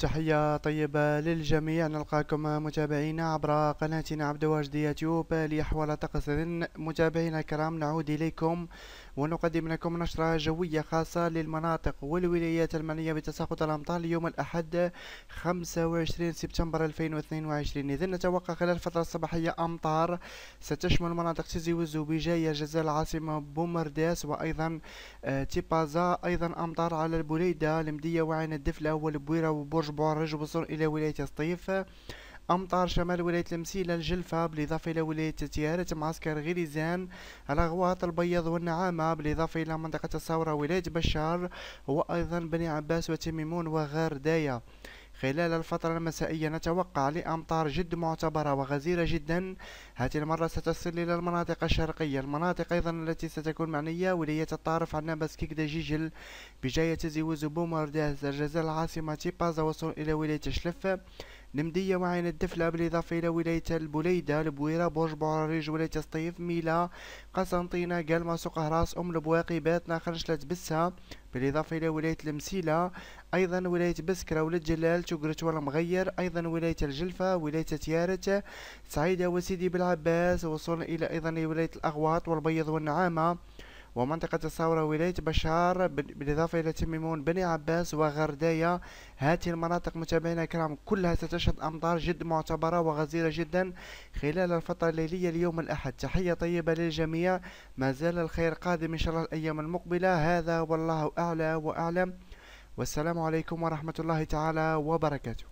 تحية طيبة للجميع نلقاكم متابعينا عبر قناتنا عبد واجد يوتيوب لأحوال طقس متابعينا الكرام نعود إليكم ونقدم لكم نشرة جوية خاصة للمناطق والولايات المعنية بتساقط الأمطار ليوم الأحد 25 سبتمبر 2022 إذا نتوقع خلال الفترة الصباحية أمطار ستشمل مناطق تيزي وزو بجاية جزاء العاصمة بومرداس وأيضا آه، تيبازا أيضا أمطار على البوليدة المدية وعين الدفلة والبويرة وبرج أصبع رجب إلى ولاية الصيف أمطار شمال ولاية المسيلة الجلفة بالإضافة إلى ولاية تيارة معسكر غريزان رغوات البيض والنعامة بالإضافة إلى منطقة الثورة ولاية بشار وأيضا بني عباس وتميمون وغردايا خلال الفترة المسائية نتوقع لأمطار جد معتبرة وغزيرة جدا هذه المرة ستصل إلى المناطق الشرقية المناطق أيضا التي ستكون معنية ولاية الطارف عنابس كيكدا جيجل بجاية زيوز بومرداز الجزائر العاصمة تيبازا وصول إلى ولاية شلفة نمدية وعين الدفلة بالإضافة إلى ولاية البليدة البويرة برج بوراريج ولاية الصيف ميلا قسنطينة قلمة سوق هراس أم البواقي باتنا خرجت بسها بالإضافة إلى ولاية المسيلة أيضا ولاية بسكرة ولاية جلال تقرت والمغير أيضا ولاية الجلفة ولاية تيارت سعيدة وسيدي بالعباس وصولا إلى أيضا ولاية الأغواط والبيض والنعامة ومنطقة الثورة ولاية بشار بالإضافة إلى تميمون بني عباس وغردايا هذه المناطق متابعينا الكرام كلها ستشهد أمطار جد معتبرة وغزيرة جدا خلال الفترة الليلية ليوم الأحد تحية طيبة للجميع ما زال الخير قادم إن شاء الله الأيام المقبلة هذا والله أعلى وأعلم والسلام عليكم ورحمة الله تعالى وبركاته